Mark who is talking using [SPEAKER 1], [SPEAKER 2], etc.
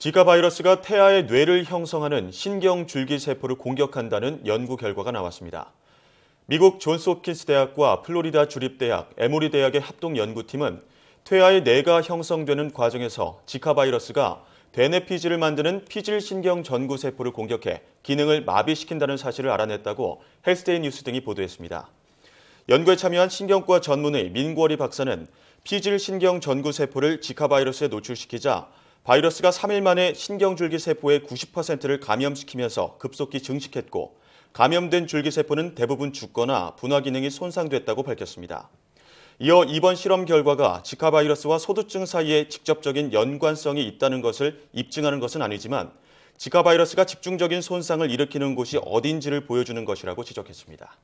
[SPEAKER 1] 지카 바이러스가 태아의 뇌를 형성하는 신경줄기세포를 공격한다는 연구 결과가 나왔습니다. 미국 존스홉킨스 대학과 플로리다 주립대학, 에모리 대학의 합동 연구팀은 태아의 뇌가 형성되는 과정에서 지카 바이러스가 대뇌 피질을 만드는 피질 신경 전구 세포를 공격해 기능을 마비시킨다는 사실을 알아냈다고 헬스데이 뉴스 등이 보도했습니다. 연구에 참여한 신경과 전문의 민구월이 박사는 피질 신경 전구 세포를 지카 바이러스에 노출시키자 바이러스가 3일 만에 신경줄기 세포의 90%를 감염시키면서 급속히 증식했고 감염된 줄기 세포는 대부분 죽거나 분화 기능이 손상됐다고 밝혔습니다. 이어 이번 실험 결과가 지카 바이러스와 소두증 사이에 직접적인 연관성이 있다는 것을 입증하는 것은 아니지만 지카 바이러스가 집중적인 손상을 일으키는 곳이 어딘지를 보여주는 것이라고 지적했습니다.